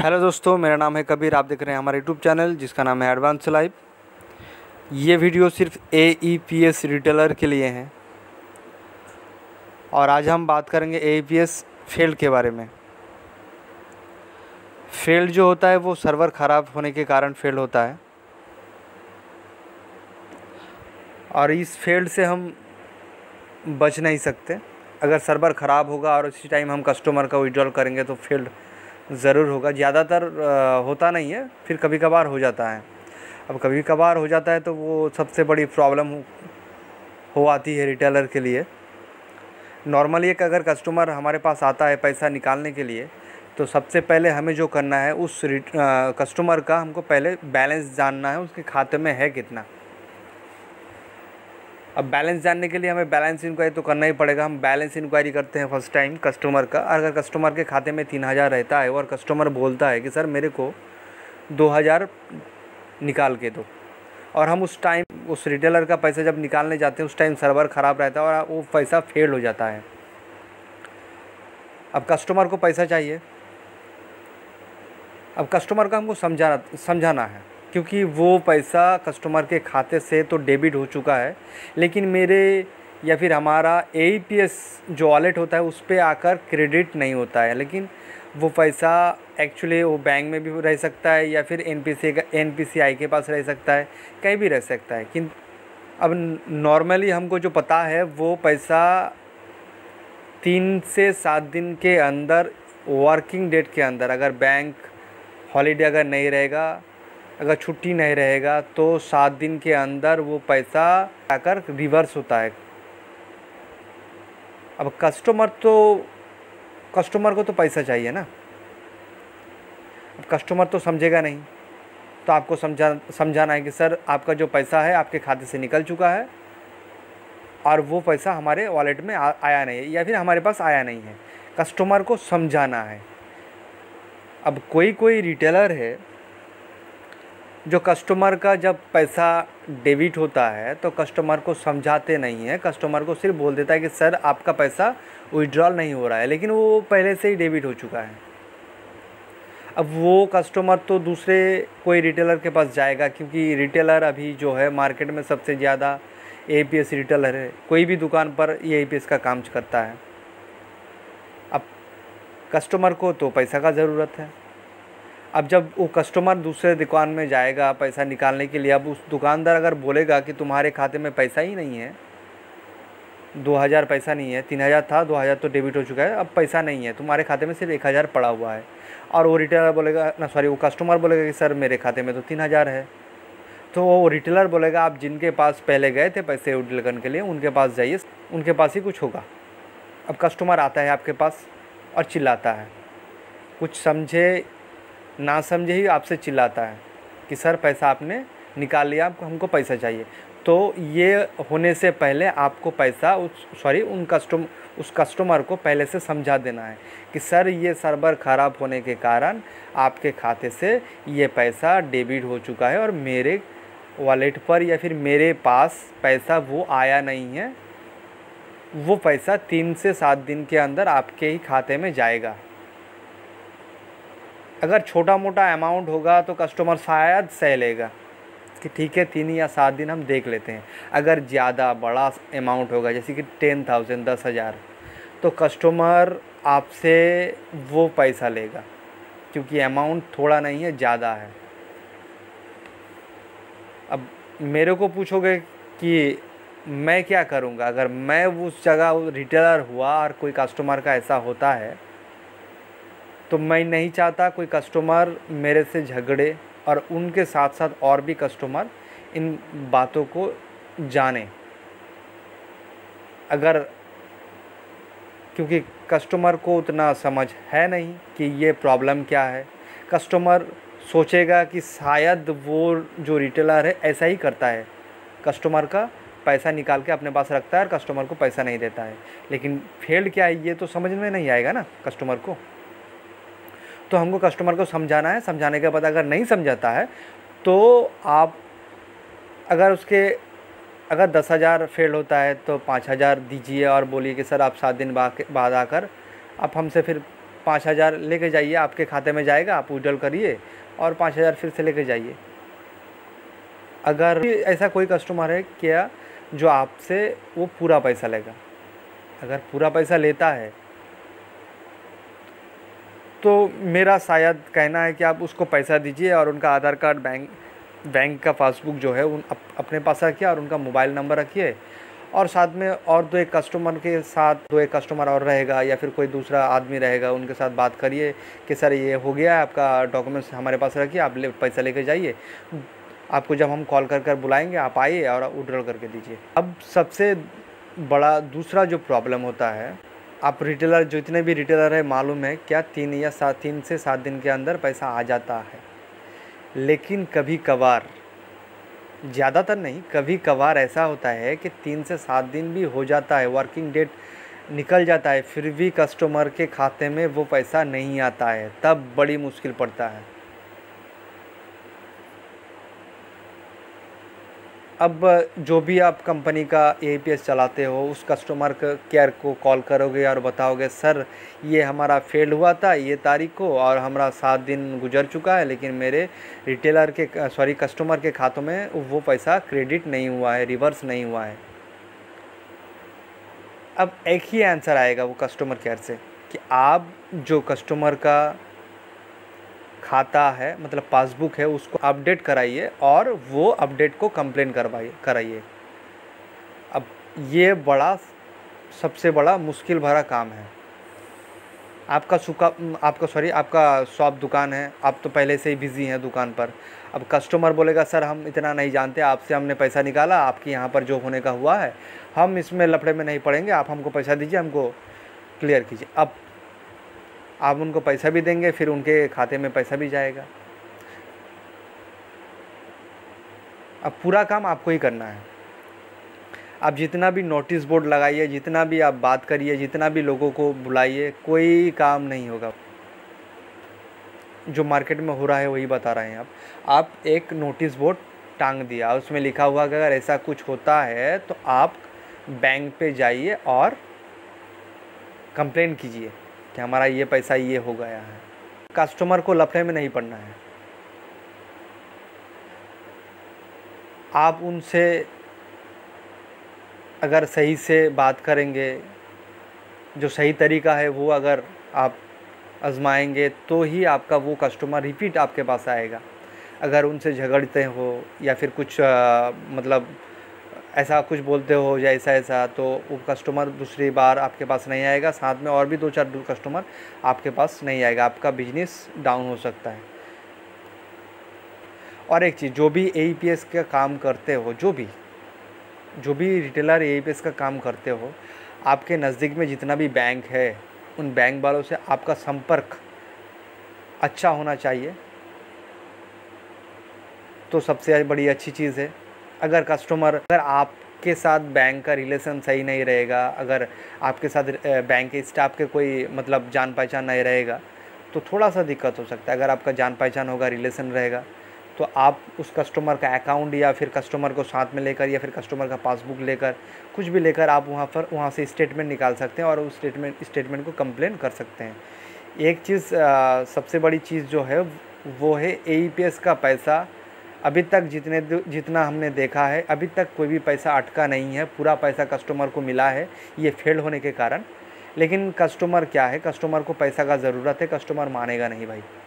hello दोस्तों मेरा नाम है कबीर आप देख रहे हैं हमारा यूट्यूब चैनल जिसका नाम है एडवांस लाइव ये वीडियो सिर्फ A E P S retailer के लिए हैं और आज हम बात करेंगे A E P S failed के बारे में फेल्ड जो होता है वो सर्वर ख़राब होने के कारण फेल्ड होता है और इस फेल्ड से हम बच नहीं सकते अगर सर्वर ख़राब होगा और उसी टाइम हम कस्टमर का विड्रॉल करेंगे तो फेल्ड ज़रूर होगा ज़्यादातर होता नहीं है फिर कभी कभार हो जाता है अब कभी कभार हो जाता है तो वो सबसे बड़ी प्रॉब्लम हो आती है रिटेलर के लिए नॉर्मली एक अगर कस्टमर हमारे पास आता है पैसा निकालने के लिए तो सबसे पहले हमें जो करना है उस आ, कस्टमर का हमको पहले बैलेंस जानना है उसके खाते में है कितना अब बैलेंस जानने के लिए हमें बैलेंस इंक्वायरी तो करना ही पड़ेगा हम बैलेंस इंक्वायरी करते हैं फर्स्ट टाइम कस्टमर का अगर कस्टमर के खाते में तीन हज़ार रहता है और कस्टमर बोलता है कि सर मेरे को दो हज़ार निकाल के दो और हम उस टाइम उस रिटेलर का पैसा जब निकालने जाते हैं उस टाइम सर्वर ख़राब रहता है और वो पैसा फेल हो जाता है अब कस्टमर को पैसा चाहिए अब कस्टमर का हमको समझाना समझाना है क्योंकि वो पैसा कस्टमर के खाते से तो डेबिट हो चुका है लेकिन मेरे या फिर हमारा ए जो वॉलेट होता है उस पर आकर क्रेडिट नहीं होता है लेकिन वो पैसा एक्चुअली वो बैंक में भी रह सकता है या फिर एन पी का एन के पास रह सकता है कहीं भी रह सकता है कि अब नॉर्मली हमको जो पता है वो पैसा तीन से सात दिन के अंदर वर्किंग डेट के अंदर अगर बैंक हॉलीडे अगर नहीं रहेगा अगर छुट्टी नहीं रहेगा तो सात दिन के अंदर वो पैसा आकर रिवर्स होता है अब कस्टमर तो कस्टमर को तो पैसा चाहिए ना अब कस्टमर तो समझेगा नहीं तो आपको समझा समझाना है कि सर आपका जो पैसा है आपके खाते से निकल चुका है और वो पैसा हमारे वॉलेट में आ, आया नहीं है या फिर हमारे पास आया नहीं है कस्टमर को समझाना है अब कोई कोई रिटेलर है जो कस्टमर का जब पैसा डेबिट होता है तो कस्टमर को समझाते नहीं है कस्टमर को सिर्फ बोल देता है कि सर आपका पैसा विड्रॉल नहीं हो रहा है लेकिन वो पहले से ही डेबिट हो चुका है अब वो कस्टमर तो दूसरे कोई रिटेलर के पास जाएगा क्योंकि रिटेलर अभी जो है मार्केट में सबसे ज़्यादा ए पी एस रिटेलर है कोई भी दुकान पर ये ए पी एस का काम करता है अब कस्टमर को तो पैसा का ज़रूरत है अब जब वो कस्टमर दूसरे दुकान में जाएगा पैसा निकालने के लिए अब उस दुकानदार अगर बोलेगा कि तुम्हारे खाते में पैसा ही नहीं है दो हज़ार पैसा नहीं है तीन हज़ार था दो हज़ार तो डेबिट हो चुका है अब पैसा नहीं है तुम्हारे खाते में सिर्फ एक हज़ार पड़ा हुआ है और वो रिटेलर बोलेगा ना सॉरी वो कस्टमर बोलेगा कि सर मेरे खाते में तो तीन हज़ार है तो वो रिटेलर बोलेगा आप जिनके पास पहले गए थे पैसे उडल करने के लिए उनके पास जाइए उनके पास ही कुछ होगा अब कस्टमर आता है आपके पास और चिल्लाता है कुछ समझे ना समझे ही आपसे चिल्लाता है कि सर पैसा आपने निकाल लिया आपको हमको पैसा चाहिए तो ये होने से पहले आपको पैसा उस सॉरी उन कस्टम उस कस्टमर को पहले से समझा देना है कि सर ये सर्वर ख़राब होने के कारण आपके खाते से ये पैसा डेबिट हो चुका है और मेरे वॉलेट पर या फिर मेरे पास पैसा वो आया नहीं है वो पैसा तीन से सात दिन के अंदर आपके ही खाते में जाएगा अगर छोटा मोटा अमाउंट होगा तो कस्टमर शायद सह लेगा कि ठीक है तीन या सात दिन हम देख लेते हैं अगर ज़्यादा बड़ा अमाउंट होगा जैसे कि टेन थाउजेंड दस हज़ार तो कस्टमर आपसे वो पैसा लेगा क्योंकि अमाउंट थोड़ा नहीं है ज़्यादा है अब मेरे को पूछोगे कि मैं क्या करूँगा अगर मैं उस जगह रिटेलर हुआ और कोई कस्टमर का ऐसा होता है तो मैं नहीं चाहता कोई कस्टमर मेरे से झगड़े और उनके साथ साथ और भी कस्टमर इन बातों को जाने अगर क्योंकि कस्टमर को उतना समझ है नहीं कि ये प्रॉब्लम क्या है कस्टमर सोचेगा कि शायद वो जो रिटेलर है ऐसा ही करता है कस्टमर का पैसा निकाल के अपने पास रखता है और कस्टमर को पैसा नहीं देता है लेकिन फेल्ड क्या है ये तो समझ में नहीं आएगा ना कस्टमर को तो हमको कस्टमर को समझाना है समझाने के बाद अगर नहीं समझाता है तो आप अगर उसके अगर दस हज़ार फेल होता है तो पाँच हज़ार दीजिए और बोलिए कि सर आप सात दिन बाद आकर आप हमसे फिर पाँच हज़ार ले जाइए आपके खाते में जाएगा आप उजल करिए और पाँच हज़ार फिर से ले जाइए अगर ऐसा कोई कस्टमर है क्या जो आपसे वो पूरा पैसा लेगा अगर पूरा पैसा लेता है तो मेरा शायद कहना है कि आप उसको पैसा दीजिए और उनका आधार कार्ड बैंक बैंक का पासबुक जो है उन अप, अपने पास रखिए और उनका मोबाइल नंबर रखिए और साथ में और दो एक कस्टमर के साथ दो एक कस्टमर और रहेगा या फिर कोई दूसरा आदमी रहेगा उनके साथ बात करिए कि सर ये हो गया है आपका डॉक्यूमेंट्स हमारे पास रखिए आप ले पैसा लेकर जाइए आपको जब हम कॉल कर कर बुलाएँगे आप आइए और उड्रॉल करके दीजिए अब सबसे बड़ा दूसरा जो प्रॉब्लम होता है आप रिटेलर जितने भी रिटेलर है मालूम है क्या तीन या सात तीन से सात दिन के अंदर पैसा आ जाता है लेकिन कभी कभार ज़्यादातर नहीं कभी कभार ऐसा होता है कि तीन से सात दिन भी हो जाता है वर्किंग डेट निकल जाता है फिर भी कस्टमर के खाते में वो पैसा नहीं आता है तब बड़ी मुश्किल पड़ता है अब जो भी आप कंपनी का ए चलाते हो उस कस्टमर केयर को कॉल करोगे और बताओगे सर ये हमारा फेल हुआ था ये तारीख को और हमारा सात दिन गुजर चुका है लेकिन मेरे रिटेलर के सॉरी कस्टमर के खातों में वो पैसा क्रेडिट नहीं हुआ है रिवर्स नहीं हुआ है अब एक ही आंसर आएगा वो कस्टमर केयर से कि आप जो कस्टमर का खाता है मतलब पासबुक है उसको अपडेट कराइए और वो अपडेट को कंप्लेन करवाइए कराइए अब ये बड़ा सबसे बड़ा मुश्किल भरा काम है आपका सुखा आपका सॉरी आपका शॉप दुकान है आप तो पहले से ही बिज़ी हैं दुकान पर अब कस्टमर बोलेगा सर हम इतना नहीं जानते आपसे हमने पैसा निकाला आपके यहाँ पर जो होने का हुआ है हम इसमें लफड़े में नहीं पड़ेंगे आप हमको पैसा दीजिए हमको क्लियर कीजिए अब आप उनको पैसा भी देंगे फिर उनके खाते में पैसा भी जाएगा अब पूरा काम आपको ही करना है आप जितना भी नोटिस बोर्ड लगाइए जितना भी आप बात करिए जितना भी लोगों को बुलाइए कोई काम नहीं होगा जो मार्केट में हो रहा है वही बता रहे हैं आप आप एक नोटिस बोर्ड टांग दिया उसमें लिखा हुआ कि अगर ऐसा कुछ होता है तो आप बैंक पे जाइए और कंप्लेंट कीजिए कि हमारा ये पैसा ये हो गया है कस्टमर को लफड़े में नहीं पड़ना है आप उनसे अगर सही से बात करेंगे जो सही तरीका है वो अगर आप आजमाएंगे तो ही आपका वो कस्टमर रिपीट आपके पास आएगा अगर उनसे झगड़ते हो या फिर कुछ आ, मतलब ऐसा कुछ बोलते हो या ऐसा ऐसा तो वो कस्टमर दूसरी बार आपके पास नहीं आएगा साथ में और भी दो चार कस्टमर आपके पास नहीं आएगा आपका बिजनेस डाउन हो सकता है और एक चीज़ जो भी ए का काम करते हो जो भी जो भी रिटेलर ए का काम करते हो आपके नज़दीक में जितना भी बैंक है उन बैंक वालों से आपका संपर्क अच्छा होना चाहिए तो सबसे बड़ी अच्छी चीज़ है अगर कस्टमर अगर आप आपके साथ बैंक का रिलेशन सही नहीं रहेगा अगर आपके साथ बैंक के स्टाफ के कोई मतलब जान पहचान नहीं रहेगा तो थोड़ा सा दिक्कत हो सकता है अगर आपका जान पहचान होगा रिलेशन रहेगा तो आप उस कस्टमर का अकाउंट या फिर कस्टमर को साथ में लेकर या फिर कस्टमर का पासबुक लेकर कुछ भी लेकर आप वहाँ पर वहाँ से स्टेटमेंट निकाल सकते हैं और उस स्टेटमेंट स्टेटमेंट को कंप्लेन कर सकते हैं एक चीज़ सबसे बड़ी चीज़ जो है वो है ए e का पैसा अभी तक जितने जितना हमने देखा है अभी तक कोई भी पैसा अटका नहीं है पूरा पैसा कस्टमर को मिला है ये फेल होने के कारण लेकिन कस्टमर क्या है कस्टमर को पैसा का ज़रूरत है कस्टमर मानेगा नहीं भाई